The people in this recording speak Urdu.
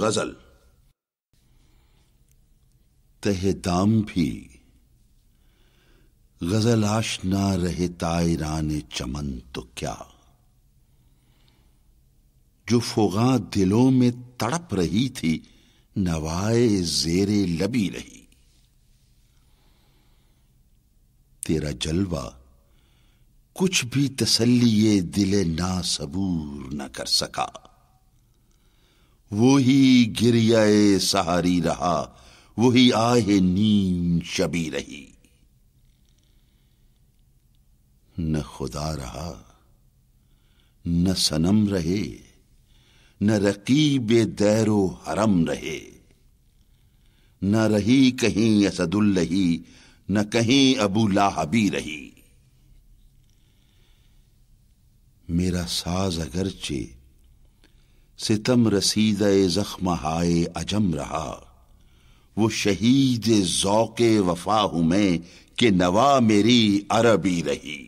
غزل تہ دام بھی غزل آش نہ رہے تائران چمن تو کیا جو فوگا دلوں میں تڑپ رہی تھی نوائے زیر لبی رہی تیرا جلوہ کچھ بھی تسلی دل صبور نہ کر سکا وہی گریائے سہاری رہا وہی آہ نیم شبی رہی نہ خدا رہا نہ سنم رہے نہ رقیب دیر و حرم رہے نہ رہی کہیں اسد الہی نہ کہیں ابو لاہبی رہی میرا ساز اگرچہ ستم رسید زخم ہائے اجم رہا وہ شہید ذوق وفا ہوں میں کہ نوا میری عربی رہی